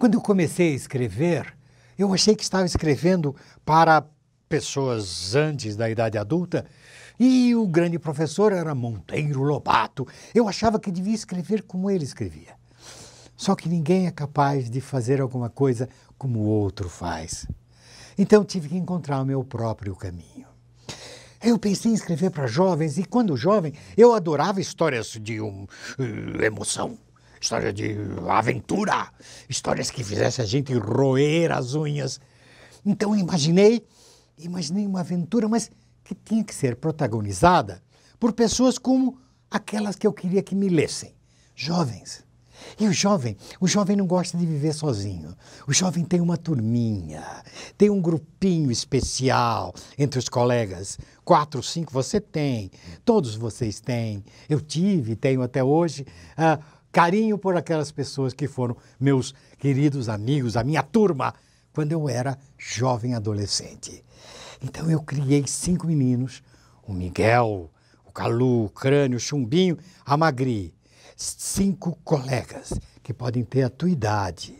Quando eu comecei a escrever, eu achei que estava escrevendo para pessoas antes da idade adulta, e o grande professor era Monteiro Lobato. Eu achava que devia escrever como ele escrevia. Só que ninguém é capaz de fazer alguma coisa como o outro faz. Então tive que encontrar o meu próprio caminho. Eu pensei em escrever para jovens, e quando jovem, eu adorava histórias de um, uh, emoção história de aventura, histórias que fizessem a gente roer as unhas. Então imaginei, imaginei uma aventura, mas que tinha que ser protagonizada por pessoas como aquelas que eu queria que me lessem, jovens. E o jovem, o jovem não gosta de viver sozinho. O jovem tem uma turminha, tem um grupinho especial entre os colegas. Quatro, cinco você tem, todos vocês têm. Eu tive, tenho até hoje. Ah, carinho por aquelas pessoas que foram meus queridos amigos, a minha turma, quando eu era jovem adolescente. Então eu criei cinco meninos: o Miguel, o Calu, o Crânio, o Chumbinho, a Magri. Cinco colegas que podem ter a tua idade.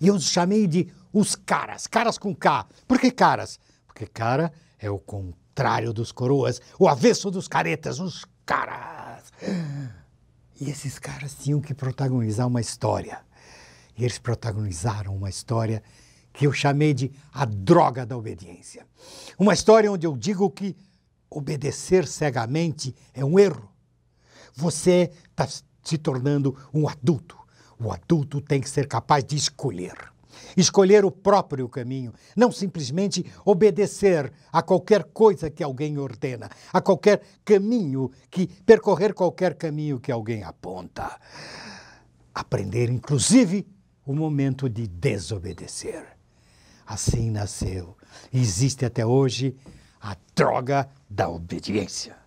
E eu os chamei de os caras, caras com K. Por que caras? Porque cara é o contrário dos coroas, o avesso dos caretas, os caras. E esses caras tinham que protagonizar uma história. E eles protagonizaram uma história que eu chamei de a droga da obediência. Uma história onde eu digo que obedecer cegamente é um erro. Você está se tornando um adulto. O adulto tem que ser capaz de escolher escolher o próprio caminho, não simplesmente obedecer a qualquer coisa que alguém ordena, a qualquer caminho que percorrer qualquer caminho que alguém aponta. Aprender, inclusive, o momento de desobedecer. Assim nasceu e existe até hoje a droga da obediência.